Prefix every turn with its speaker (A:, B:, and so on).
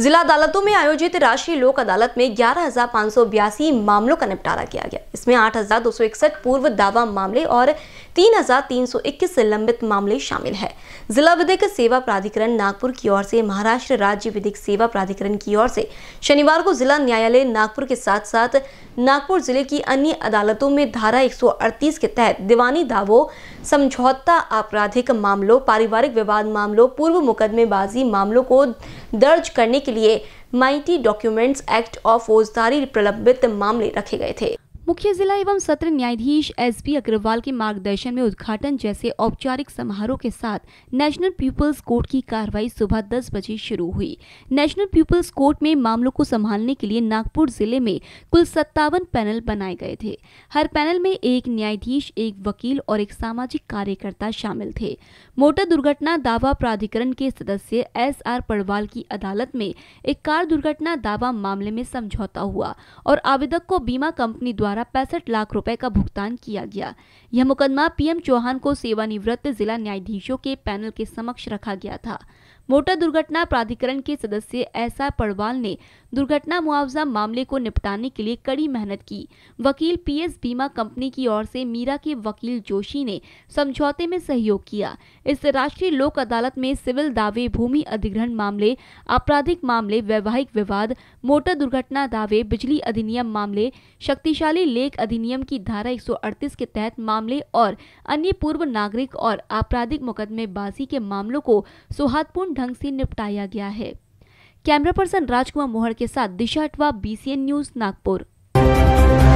A: जिला अदालतों में आयोजित राष्ट्रीय लोक अदालत में ग्यारह मामलों का निपटारा किया गया इसमें आठ पूर्व दावा मामले और 3,321 लंबित मामले शामिल है जिला विधिक सेवा प्राधिकरण नागपुर की ओर से महाराष्ट्र राज्य विधिक सेवा प्राधिकरण की ओर से शनिवार को जिला न्यायालय नागपुर के साथ साथ नागपुर जिले की अन्य अदालतों में धारा 138 के तहत दीवानी दावों समझौता आपराधिक मामलों पारिवारिक विवाद मामलों पूर्व मुकदमेबाजी मामलों को दर्ज करने के लिए माइटी डॉक्यूमेंट्स एक्ट ऑफ फौजदारी प्रलंबित मामले रखे गए थे मुख्य जिला एवं सत्र न्यायाधीश एस पी अग्रवाल के मार्गदर्शन में उद्घाटन जैसे औपचारिक समारोह के साथ नेशनल पीपल्स कोर्ट की कार्रवाई सुबह दस बजे शुरू हुई नेशनल पीपल्स कोर्ट में मामलों को संभालने के लिए नागपुर जिले में कुल सत्तावन पैनल बनाए गए थे हर पैनल में एक न्यायाधीश एक वकील और एक सामाजिक कार्यकर्ता शामिल थे मोटर दुर्घटना दावा प्राधिकरण के सदस्य एस आर पड़वाल की अदालत में एक कार दुर्घटना दावा मामले में समझौता हुआ और आवेदक को बीमा कंपनी द्वारा द्वारा पैंसठ लाख रुपए का भुगतान किया गया यह मुकदमा पीएम चौहान को सेवानिवृत्त जिला न्यायाधीशों के पैनल के समक्ष रखा गया था मोटर दुर्घटना प्राधिकरण के सदस्य ऐसा पड़वाल ने दुर्घटना मुआवजा मामले को निपटाने के लिए कड़ी मेहनत की वकील पीएस बीमा कंपनी की ओर से मीरा के वकील जोशी ने समझौते में सहयोग किया इस राष्ट्रीय लोक अदालत में सिविल दावे भूमि अधिग्रहण मामले आपराधिक मामले वैवाहिक विवाद मोटर दुर्घटना दावे बिजली अधिनियम मामले शक्तिशाली लेख अधिनियम की धारा एक के तहत मामले और अन्य पूर्व नागरिक और आपराधिक मुकदमेबाजी के मामलों को सौहार्दपूर्ण ढंग से निपटाया गया है कैमरा पर्सन राजकुमार मोहर के साथ दिशा अटवा बीसीएन न्यूज नागपुर